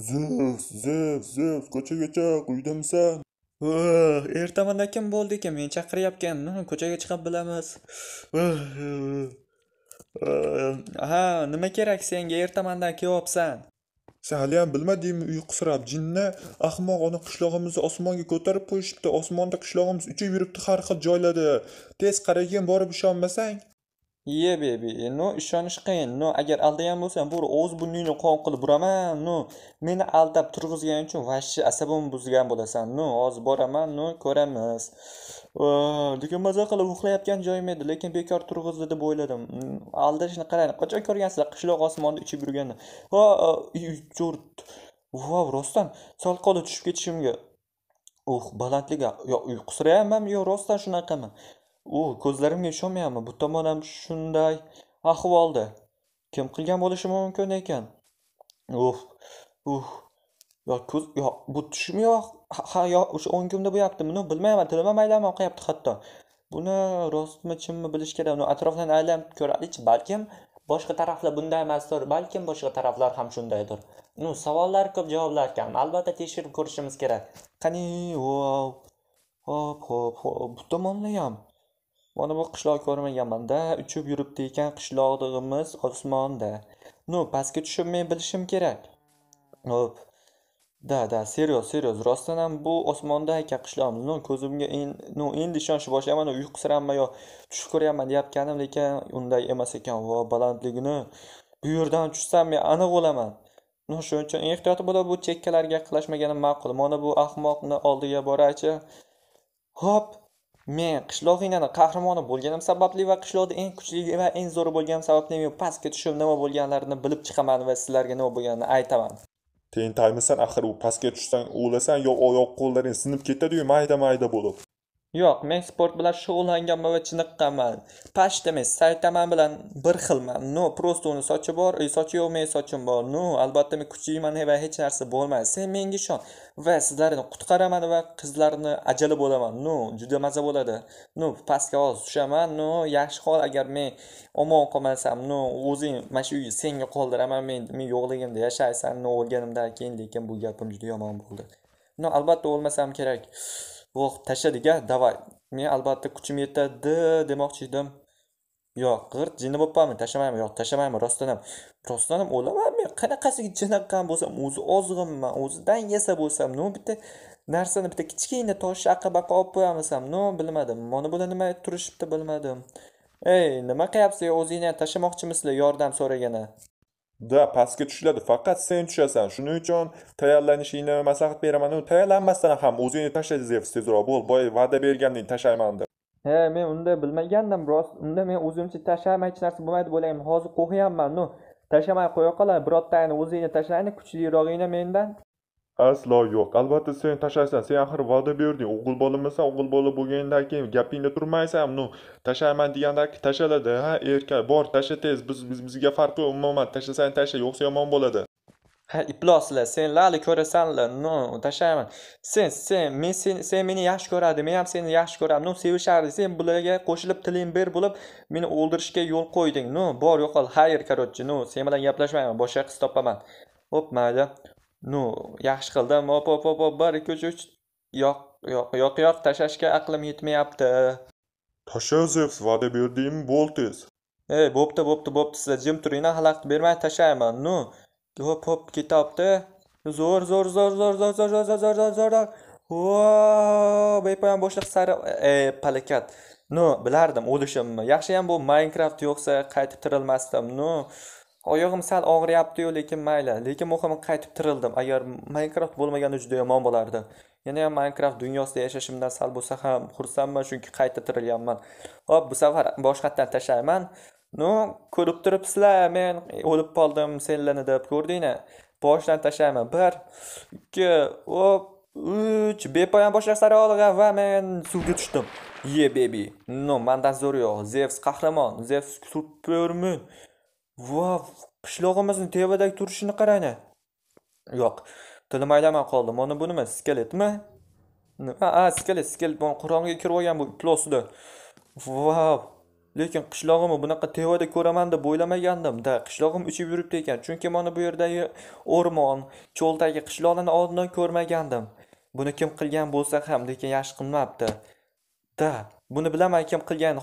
zevs zevs zevs ko'chagacha quydamsan ertamanda kim bo'ldi ekan meni chaqiryapkan ko'chaga chiqib bilamiz ha nima kerak senga ertamandan kelyapsan sen haliyam bilmadingmi uyqusirab jinni ahmoq ona qishlog'imizni osmonga ko'tarib qo'yishibdi osmonda qishlog'imiz uchib yuribdi har xil joylarda tez qaragin borib ishonmasang ye bebi no ishonish qiyin no agar aldagan bo'lsam bu o'z burningni qon qilib buraman no meni aldab turg'izgan uchun vashshi asabimni buzgan bo'lasan no hozir boraman no ko'ramiz lekin mazza qilib uxlayotgan joyim edi lekin bekor turg'izdi deb o'yladim aldashni qarang qachon ko'rgansizlar qishloq osmonida uchib yurganda va vov rostdan sal qoldi tushib ketishimga uh balandligi yo uyqusirayapmanmi yo rostdan shunaqami u ko'zlarimga ishonmayapman bu tomon ham shunday ahvolda kim qilgan bo'lishi mumkin ekan uh uh yo ko'z yo bu tushmi yo ha yo o'sha o'ng ko'mda bo'lyapti buni bilmayman tilim ham aylanmay qolyapti hatto buni rostmi chinmi bilish kerak uni atrofdan aylanib ko'raylikchi balkim boshqa taraflar bunday emasdir balkim boshqa taraflar ham shundaydir nu savollar ko'p javoblar kam albatta tekshirib ko'rishimiz kerak qani vo hop hop hop bu tomonda ham mana bu qishloq ko'rmaganmanda uchib yuribdi ekan qishlog'imiz osmonda ну pastga tushib men bilishim kerak hop да да серьез серьез rostdan ham bu osmonda ekan qishlog'imiz ну ko'zimga ну endi ishonishni boshlayapman uyqusirabman yo tush ko'ryapman deyotganim lekin unday emas ekan vo balandligini bu yerdan tushsam men aniq o'laman ну shuning uchun ehtiyot bo'lib bu chekkalarga yaqinlashmaganim ma'qul mana bu ahmoqni oldiga boraychi hop Men qishloq o'yinini qahramoni bo'lganim sababli va qishloqda eng kuchli va eng zo'ri bo'lganim sababli men pastga tushib nima bo'lganlarini bilib chiqaman va sizlarga nima bo'lganini aytaman tentaymisan axir u pastga tushsang o'lasan yo oyoq qo'llaring sinib ketadiyu mayda mayda bo'lib yo'q men sport bilan shug'ullanganman va chiniqqanman pashta emas saytaman bilan bir xilman no просто uni sochi bor sochi yo'q meni sochim bor no albatta men kuchliman va hech narsa bo'lmaydi sen menga ishon va sizlarni qutqaraman va qizlarni ajali bo'laman no juda maza bo'ladi no pastga oz tushaman no yaxshi hol agar men omon qolmasam no o'zing mana shu uyni senga qoldiraman men men yo'qligimda yashaysan no o'lganimdan keyin lekin bu gapim juda yomon bo'ldi no albatta o'lmasam kerak yo'q tashladika давай men albatta kuchim yetadi demoqchi edim yo'q g'irt jinni bo'lpmanmi tashlamayman yo'q tashlamayman rostdan ham rostdan ham o'laman men qanaqasiga chinaqam bo'lsam o'zi ozg'inman o'zi dangasa bo'lsam nu bitta narsani bitta kichkina tosh aqqa baqqa olib qo'yamisam nu bilmadim mana bular nima turishibdi bilmadim ey nima qilyapsizlar o'zingni ham tashlamoqchimisizlar yordam so'ragani da pastga tushiladi faqat sen tushasan shuning uchun tayyorlanishingni maslahat beraman u tayyorlanmasdan ham o'zingni tashla zevs tezroq bo'l boy va'da berganingni tashlayman deb he men unda bilmagandim rost unda men o'zimcha tashlamay hech narsa bo'lmaydi deb o'ylagandim hozir qo'rqyapman ну tashlamay qo'ya qolay birottangni o'zingni tashlayni kuchlirog'ingni mendan aslo yo'q albatta sen tashlaysan sen axir va'da berding o'g'il bolamisan o'g'il bola bo'lgandan keyin gapingda turmaysan ну tashlayman deganda tashaladi ha erka bor tashla tez biz, biz bizga farqi yo'q umuman tashlasang tashla yo'qsa yomon bo'ladi ha iploslar sen lali ko'rasanlar ну tashlayman sen sen men sen, sen meni yaxshi ko'radi men ham seni yaxshi ko'raman ну sevishardi sen bularga qo'shilib tiling bir bo'lib meni o'ldirishga yo'l qo'yding ну bor yo'qol xayr короче ну sen bilan gaplashmayman boshqa qiz topaman ho'p mayli ну yaxshi qildim hop hop hop hop bir ikki uch yoq yoq yoq yoq tashlashga aqlim yetmayapti tashlasangiz va'da berdim bo'ldiz ey bo'pti bo'pti bo'pti siz jim turinglar xalaqit bermay tashlayman nu hop hop ketapti zo'r zo'r zo'r zo'r zo'r zo'r zo'r zo'r zo'r zo'r bepoyon bo'shliq sari e palakat nu bilardim o'lishimni yaxshiyam bu minecraft yo'qsa qaytib tirilmasdim nu oyog'im sal og'riyapti-yu, lekin mayli. Lekin muhimi qaytib tirildim. Agar Minecraft bo'lmaganda juda yomon bo'lardi. Yana ham Minecraft dunyosida yashashimdan sal bo'lsa ham xursandman, chunki qayta tirilganman. Hop, bu safar boshqatdan tashlayman. ну ko'rib turibsizlar, men o'lib qoldim, senlarni deb ko'rdinglar Boshdan tashlayman. 1 2 hop, 3 bepoyon boshlar sari olg'a va men suvga tushdim. Ye, bebi baby. No, mandan zo'r yo'q. Zeus qahramon, Zeus supermen vo qishlog'imizni tevadagi turishini qarani yo'q tilim aylamay qoldi mana bu nima skeletmi nima a skelet skelet mana qur'onga kirib olgan bu itlar ostida vav lekin qishlog'imni bunaqa tevada ko'raman deb o'ylamagandim da qishlog'im uchib yuribdi ekan chunki mana bu yerdagi o'rmon cho'ldagi qishloqlarni oldindan ko'rmagandim buni kim qilgan bo'lsa ham lekin yaxshi qilmabdi da buni bilaman kim qilgan